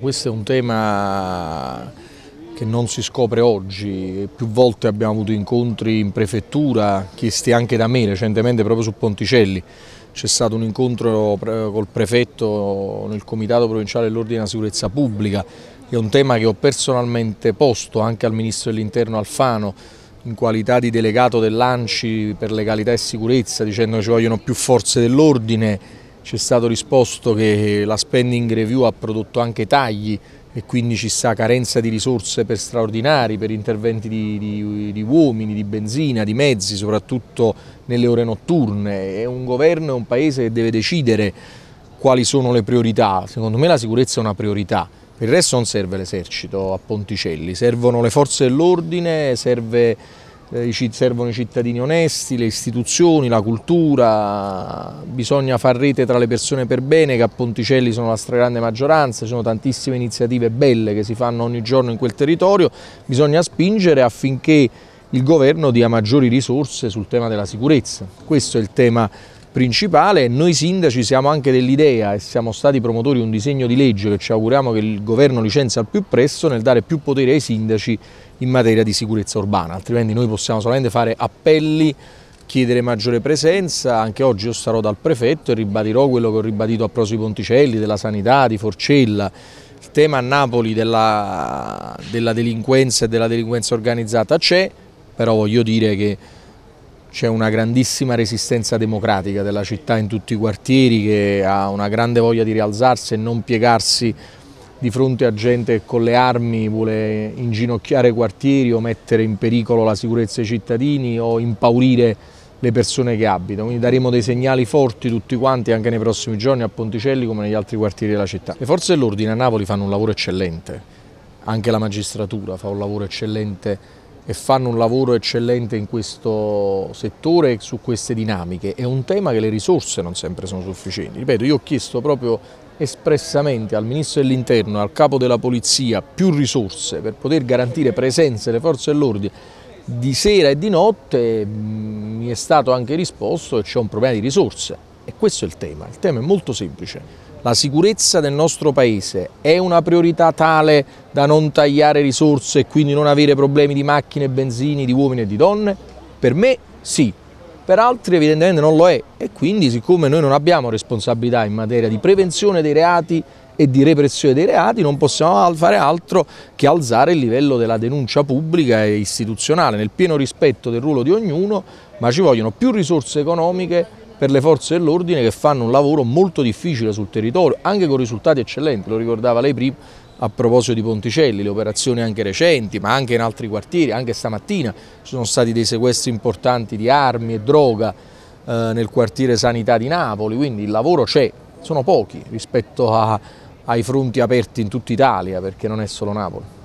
Questo è un tema che non si scopre oggi, più volte abbiamo avuto incontri in prefettura, chiesti anche da me recentemente proprio su Ponticelli, c'è stato un incontro col prefetto nel Comitato Provinciale dell'Ordine della Sicurezza Pubblica, è un tema che ho personalmente posto anche al Ministro dell'Interno Alfano, in qualità di delegato dell'ANCI per legalità e sicurezza, dicendo che ci vogliono più forze dell'ordine, c'è stato risposto che la spending review ha prodotto anche tagli e quindi ci sta carenza di risorse per straordinari, per interventi di, di, di, uomini, di benzina, di mezzi, soprattutto nelle ore notturne. È un governo, e un paese che deve decidere quali sono le priorità. Secondo me la sicurezza è una priorità. Per il resto non serve l'esercito a Ponticelli, servono le forze dell'ordine, serve eh, servono i cittadini onesti, le istituzioni, la cultura, bisogna far rete tra le persone per bene che a Ponticelli sono la stragrande maggioranza, ci sono tantissime iniziative belle che si fanno ogni giorno in quel territorio, bisogna spingere affinché il governo dia maggiori risorse sul tema della sicurezza, questo è il tema principale, noi sindaci siamo anche dell'idea e siamo stati promotori di un disegno di legge che ci auguriamo che il governo licenzi al più presto nel dare più potere ai sindaci in materia di sicurezza urbana, altrimenti noi possiamo solamente fare appelli chiedere maggiore presenza, anche oggi io sarò dal prefetto e ribadirò quello che ho ribadito a Prosi Ponticelli, della sanità, di Forcella, il tema a Napoli della, della delinquenza e della delinquenza organizzata c'è, però voglio dire che c'è una grandissima resistenza democratica della città in tutti i quartieri che ha una grande voglia di rialzarsi e non piegarsi di fronte a gente che con le armi vuole inginocchiare quartieri o mettere in pericolo la sicurezza dei cittadini o impaurire le persone che abitano, quindi daremo dei segnali forti tutti quanti anche nei prossimi giorni a Ponticelli come negli altri quartieri della città. Le forze dell'ordine a Napoli fanno un lavoro eccellente, anche la magistratura fa un lavoro eccellente e fanno un lavoro eccellente in questo settore e su queste dinamiche. È un tema che le risorse non sempre sono sufficienti. Ripeto, io ho chiesto proprio espressamente al Ministro dell'Interno, al Capo della Polizia, più risorse per poter garantire presenze delle forze dell'ordine di sera e di notte, mm, mi è stato anche risposto che c'è un problema di risorse e questo è il tema, il tema è molto semplice. La sicurezza del nostro Paese è una priorità tale da non tagliare risorse e quindi non avere problemi di macchine, e benzini, di uomini e di donne? Per me sì, per altri evidentemente non lo è e quindi siccome noi non abbiamo responsabilità in materia di prevenzione dei reati e di repressione dei reati non possiamo fare altro che alzare il livello della denuncia pubblica e istituzionale nel pieno rispetto del ruolo di ognuno ma ci vogliono più risorse economiche per le forze dell'ordine che fanno un lavoro molto difficile sul territorio, anche con risultati eccellenti, lo ricordava lei prima a proposito di Ponticelli, le operazioni anche recenti, ma anche in altri quartieri, anche stamattina ci sono stati dei sequestri importanti di armi e droga eh, nel quartiere Sanità di Napoli, quindi il lavoro c'è, sono pochi rispetto a, ai fronti aperti in tutta Italia, perché non è solo Napoli.